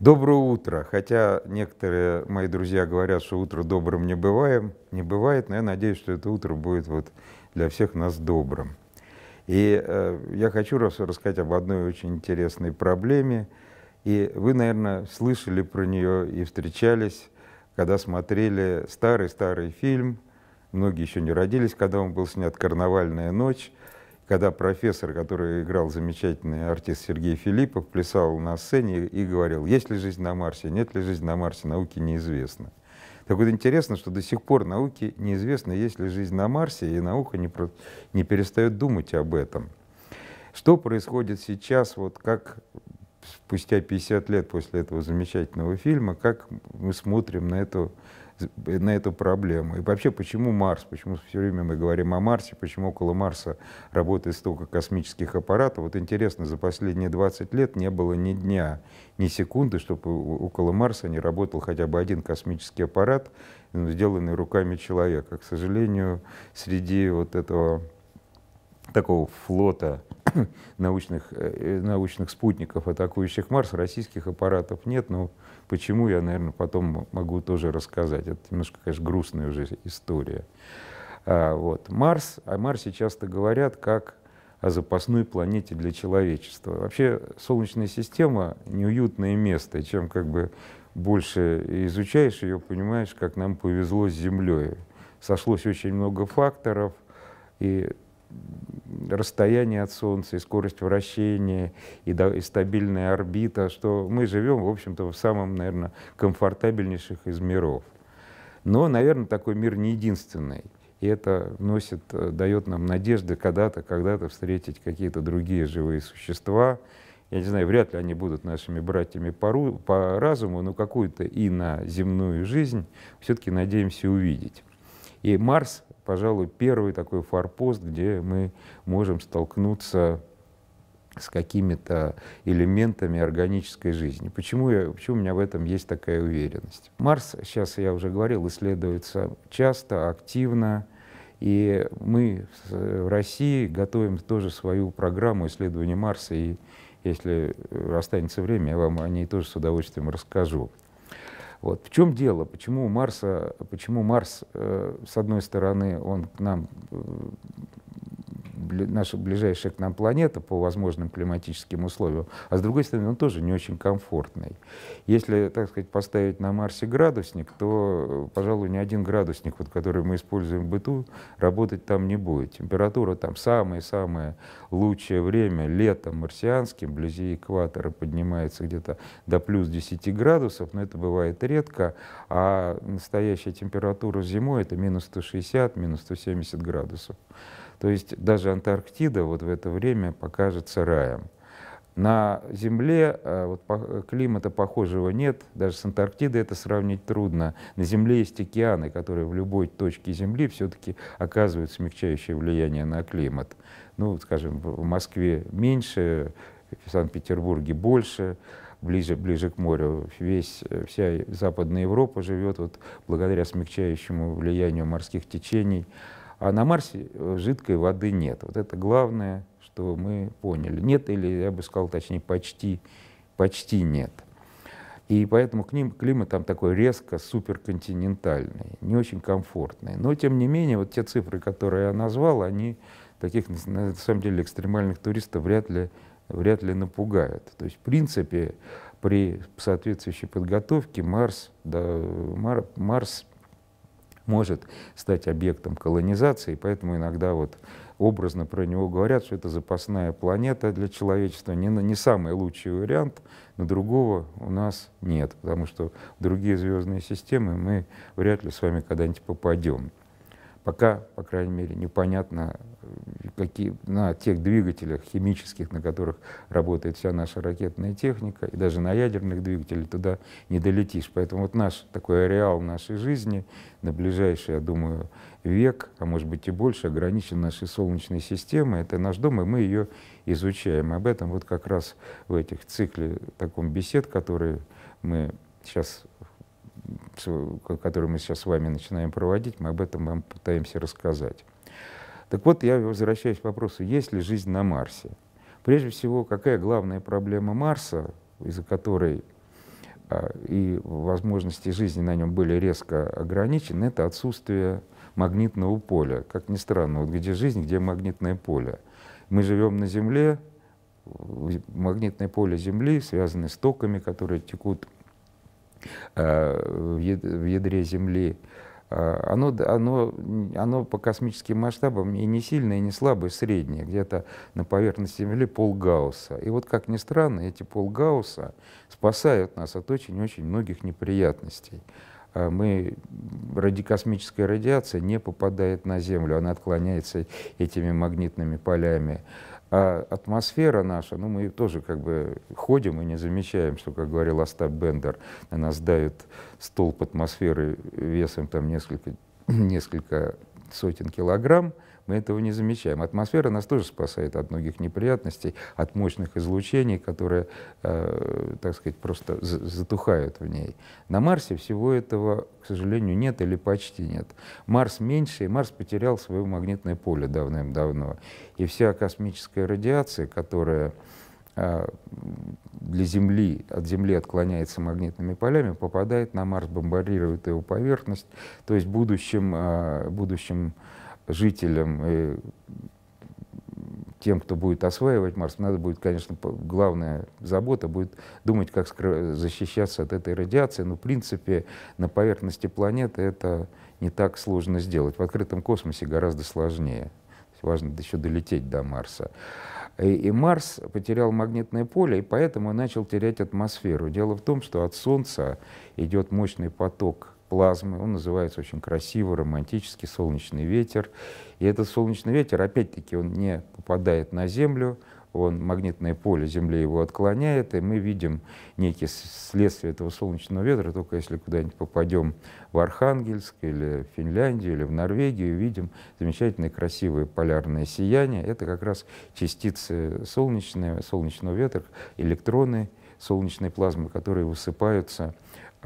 Доброе утро. Хотя некоторые мои друзья говорят, что утро добрым не бывает, не бывает, но я надеюсь, что это утро будет вот для всех нас добрым. И э, я хочу раз рассказать об одной очень интересной проблеме. И вы, наверное, слышали про нее и встречались когда смотрели старый-старый фильм, многие еще не родились, когда он был снят «Карнавальная ночь», когда профессор, который играл замечательный артист Сергей Филиппов, плясал на сцене и говорил, есть ли жизнь на Марсе, нет ли жизни на Марсе, науке неизвестно. Так вот интересно, что до сих пор науке неизвестно, есть ли жизнь на Марсе, и наука не, про... не перестает думать об этом. Что происходит сейчас, вот как спустя 50 лет после этого замечательного фильма, как мы смотрим на эту, на эту проблему. И вообще, почему Марс? Почему все время мы говорим о Марсе? Почему около Марса работает столько космических аппаратов? Вот интересно, за последние 20 лет не было ни дня, ни секунды, чтобы около Марса не работал хотя бы один космический аппарат, сделанный руками человека. К сожалению, среди вот этого такого флота научных, э, научных спутников, атакующих Марс, российских аппаратов нет, но почему, я, наверное, потом могу тоже рассказать. Это немножко, конечно, грустная уже история. А, вот. Марс, о Марсе часто говорят как о запасной планете для человечества. Вообще Солнечная система — неуютное место, чем как бы больше изучаешь ее, понимаешь, как нам повезло с Землей. Сошлось очень много факторов, и расстояние от Солнца, и скорость вращения, и, да, и стабильная орбита, что мы живем, в общем-то, в самом, наверное, комфортабельнейших из миров. Но, наверное, такой мир не единственный. И это носит, э, дает нам надежды когда-то, когда-то встретить какие-то другие живые существа. Я не знаю, вряд ли они будут нашими братьями по, ру, по разуму, но какую-то и на земную жизнь все-таки надеемся увидеть. И Марс пожалуй, первый такой форпост, где мы можем столкнуться с какими-то элементами органической жизни. Почему, я, почему у меня в этом есть такая уверенность? Марс, сейчас я уже говорил, исследуется часто, активно, и мы в России готовим тоже свою программу исследования Марса, и если э, останется время, я вам о ней тоже с удовольствием расскажу. Вот. В чем дело? Почему, у Марса, почему Марс, э, с одной стороны, он к нам э, наша ближайшая к нам планета по возможным климатическим условиям, а с другой стороны, он тоже не очень комфортный. Если, так сказать, поставить на Марсе градусник, то, пожалуй, ни один градусник, вот, который мы используем в быту, работать там не будет. Температура там самое-самое лучшее время, летом марсианским, вблизи экватора поднимается где-то до плюс 10 градусов, но это бывает редко, а настоящая температура зимой — это минус 160, минус 170 градусов. То есть даже Антарктида вот в это время покажется раем. На Земле э, вот, э, климата похожего нет, даже с Антарктидой это сравнить трудно. На Земле есть океаны, которые в любой точке Земли все-таки оказывают смягчающее влияние на климат. Ну, скажем, в Москве меньше, в Санкт-Петербурге больше, ближе, ближе к морю. Весь, э, вся Западная Европа живет вот благодаря смягчающему влиянию морских течений. А на Марсе э, жидкой воды нет. Вот это главное, что мы поняли. Нет, или я бы сказал точнее, почти, почти нет. И поэтому к ним климат там такой резко суперконтинентальный, не очень комфортный. Но тем не менее, вот те цифры, которые я назвал, они таких на самом деле экстремальных туристов вряд ли, вряд ли напугают. То есть в принципе при соответствующей подготовке Марс, да, Мар, Марс может стать объектом колонизации, поэтому иногда вот образно про него говорят, что это запасная планета для человечества, не, не самый лучший вариант, но другого у нас нет, потому что в другие звездные системы мы вряд ли с вами когда-нибудь попадем. Пока, по крайней мере, непонятно, э, какие, на тех двигателях химических, на которых работает вся наша ракетная техника, и даже на ядерных двигателях туда не долетишь. Поэтому вот наш такой ареал нашей жизни на ближайший, я думаю, век, а может быть и больше, ограничен нашей Солнечной системой. Это наш дом, и мы ее изучаем. Об этом вот как раз в этих цикле таком бесед, которые мы сейчас который мы сейчас с вами начинаем проводить, мы об этом вам пытаемся рассказать. Так вот, я возвращаюсь к вопросу, есть ли жизнь на Марсе? Прежде всего, какая главная проблема Марса, из-за которой а, и возможности жизни на нем были резко ограничены, это отсутствие магнитного поля. Как ни странно, вот где жизнь, где магнитное поле. Мы живем на Земле, магнитное поле Земли связано с токами, которые текут Э, в ядре Земли, э, оно, оно, оно по космическим масштабам и не сильное, и не слабое, среднее, где-то на поверхности Земли пол Гаусса. И вот, как ни странно, эти пол Гаусса спасают нас от очень-очень многих неприятностей. Э, мы, радикосмическая радиация не попадает на Землю, она отклоняется этими магнитными полями. А атмосфера наша, ну мы тоже как бы ходим и не замечаем, что, как говорил Остап Бендер, на нас давит столб атмосферы весом там несколько, несколько сотен килограмм, мы этого не замечаем. Атмосфера нас тоже спасает от многих неприятностей, от мощных излучений, которые, э, так сказать, просто затухают в ней. На Марсе всего этого, к сожалению, нет или почти нет. Марс меньше, и Марс потерял свое магнитное поле давным-давно. И вся космическая радиация, которая э, для Земли, от Земли отклоняется магнитными полями, попадает на Марс, бомбардирует его поверхность. То есть будущим, будущим э, жителям и тем, кто будет осваивать Марс, надо будет, конечно, главная забота будет думать, как защищаться от этой радиации. Но, в принципе, на поверхности планеты это не так сложно сделать. В открытом космосе гораздо сложнее. Важно еще долететь до Марса. И, и Марс потерял магнитное поле, и поэтому начал терять атмосферу. Дело в том, что от Солнца идет мощный поток плазмы. Он называется очень красиво, романтический «Солнечный ветер». И этот солнечный ветер, опять-таки, он не попадает на Землю, он, магнитное поле Земли его отклоняет, и мы видим некие следствия этого солнечного ветра, только если куда-нибудь попадем в Архангельск или в Финляндию или в Норвегию, видим замечательные красивые полярные сияния. Это как раз частицы солнечные, солнечного ветра, электроны солнечной плазмы, которые высыпаются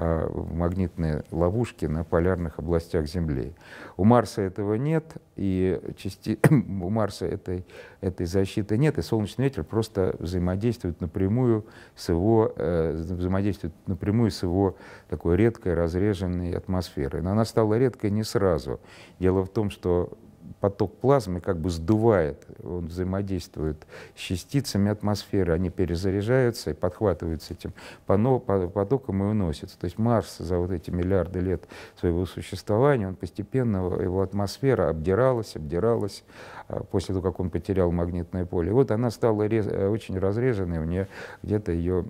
а, в магнитные ловушки на полярных областях Земли. У Марса этого нет, и части... у Марса этой, этой защиты нет, и солнечный ветер просто взаимодействует напрямую с его, э, взаимодействует напрямую с его такой редкой разреженной атмосферой. Но она стала редкой не сразу. Дело в том, что поток плазмы как бы сдувает, он взаимодействует с частицами атмосферы, они перезаряжаются и подхватываются этим потоком и уносятся. То есть Марс за вот эти миллиарды лет своего существования, он постепенно, его атмосфера обдиралась, обдиралась, а, после того, как он потерял магнитное поле. И вот она стала очень разреженной, у нее где-то ее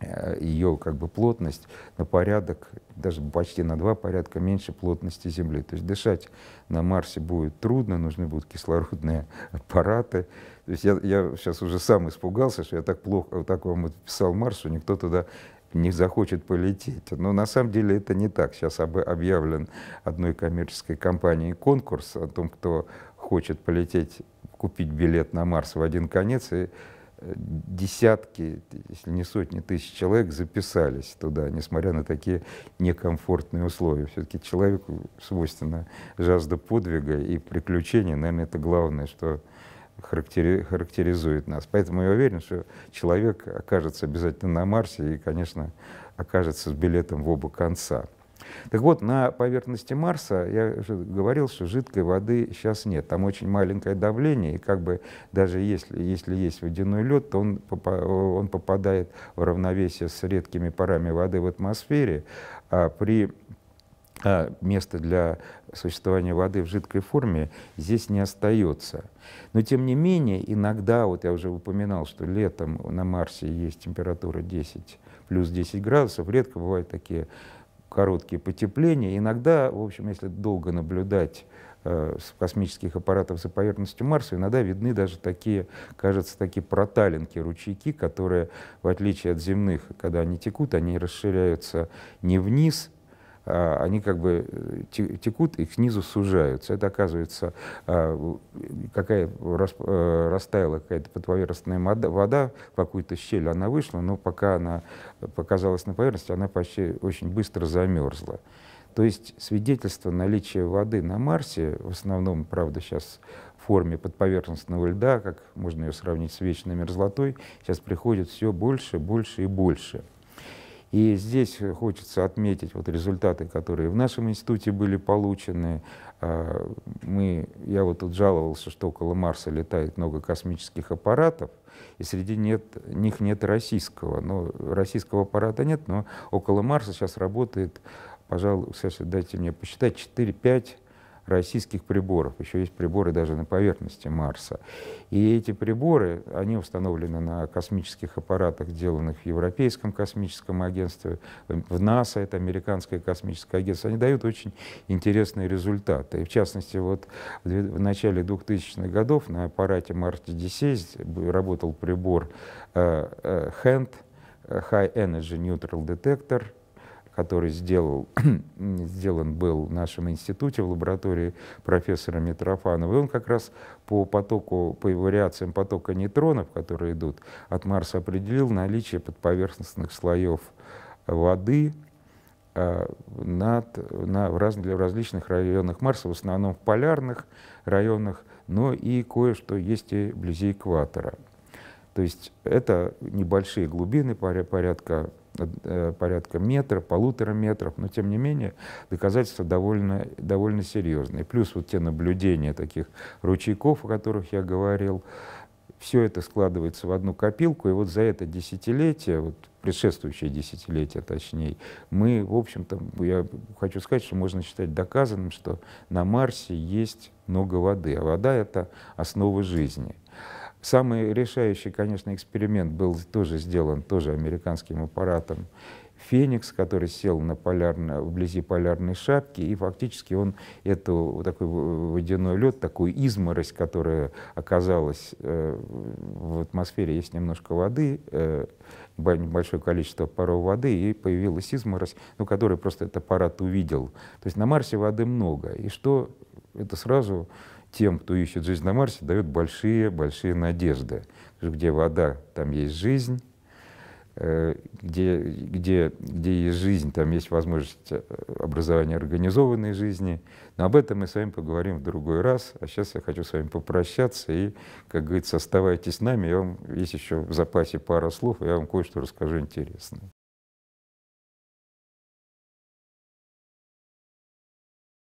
Э, ее как бы плотность на порядок, даже почти на два порядка меньше плотности Земли. То есть дышать на Марсе будет трудно, нужны будут кислородные аппараты. То есть я, я сейчас уже сам испугался, что я так плохо, вот так вам писал Марс, что никто туда не захочет полететь. Но на самом деле это не так. Сейчас объявлен одной коммерческой компанией конкурс о том, кто хочет полететь, купить билет на Марс в один конец и десятки, если не сотни тысяч человек записались туда, несмотря на такие некомфортные условия. Все-таки человеку свойственно жажда подвига и приключения. Наверное, это главное, что характеризует нас. Поэтому я уверен, что человек окажется обязательно на Марсе и, конечно, окажется с билетом в оба конца. Так вот, на поверхности Марса, я говорил, что жидкой воды сейчас нет. Там очень маленькое давление, и как бы даже если, если есть водяной лед, то он, он попадает в равновесие с редкими парами воды в атмосфере. А при а места для существования воды в жидкой форме здесь не остается. Но тем не менее, иногда, вот я уже упоминал, что летом на Марсе есть температура 10, плюс 10 градусов, редко бывают такие короткие потепления. Иногда, в общем, если долго наблюдать э, с космических аппаратов за поверхностью Марса, иногда видны даже такие, кажется, такие проталинки, ручейки, которые, в отличие от земных, когда они текут, они расширяются не вниз, а, они как бы э, текут и снизу сужаются. Это оказывается а, какая э, растаяла какая-то подповерхностная вода в какую-то щель, она вышла, но пока она показалась на поверхности, она почти очень быстро замерзла. То есть свидетельство наличия воды на Марсе, в основном, правда, сейчас в форме подповерхностного льда, как можно ее сравнить с вечной мерзлотой, сейчас приходит все больше, больше и больше. И здесь э, хочется отметить вот результаты, которые в нашем институте были получены. А, мы, я вот тут жаловался, что около Марса летает много космических аппаратов, и среди нет, них нет российского. Но российского аппарата нет, но около Марса сейчас работает, пожалуйста, дайте мне посчитать, 4-5 российских приборов. Еще есть приборы даже на поверхности Марса. И эти приборы, они установлены на космических аппаратах, сделанных в Европейском космическом агентстве, в НАСА, это Американское космическое агентство. Они дают очень интересные результаты. И в частности, вот в начале 2000-х годов на аппарате Марс-10 работал прибор э, э, HEND э, High Energy Neutral Detector — который сделал, сделан был в нашем институте, в лаборатории профессора Митрофанова. И он как раз по потоку, по вариациям потока нейтронов, которые идут от Марса, определил наличие подповерхностных слоев воды а, над, на, в, раз, в различных районах Марса, в основном в полярных районах, но и кое-что есть и вблизи экватора. То есть это небольшие глубины, порядка Э, порядка метра, полутора метров, но тем не менее доказательства довольно, довольно серьезные. Плюс вот те наблюдения таких ручейков, о которых я говорил, все это складывается в одну копилку, и вот за это десятилетие, вот предшествующее десятилетие точнее, мы, в общем-то, я хочу сказать, что можно считать доказанным, что на Марсе есть много воды, а вода — это основа жизни — Самый решающий, конечно, эксперимент был тоже сделан тоже американским аппаратом Феникс, который сел на полярно, вблизи полярной шапки, и фактически он эту вот такой водяной лед, такую изморозь, которая оказалась э, в атмосфере, есть немножко воды, э, небольшое количество паров воды, и появилась изморозь, ну, которую просто этот аппарат увидел. То есть на Марсе воды много, и что это сразу тем, кто ищет жизнь на Марсе, дает большие-большие надежды. Где вода, там есть жизнь, э, где, где, где есть жизнь, там есть возможность э, образования организованной жизни. Но об этом мы с вами поговорим в другой раз. А сейчас я хочу с вами попрощаться. И, как говорится, оставайтесь с нами. Я вам, есть еще в запасе пара слов, я вам кое-что расскажу интересное.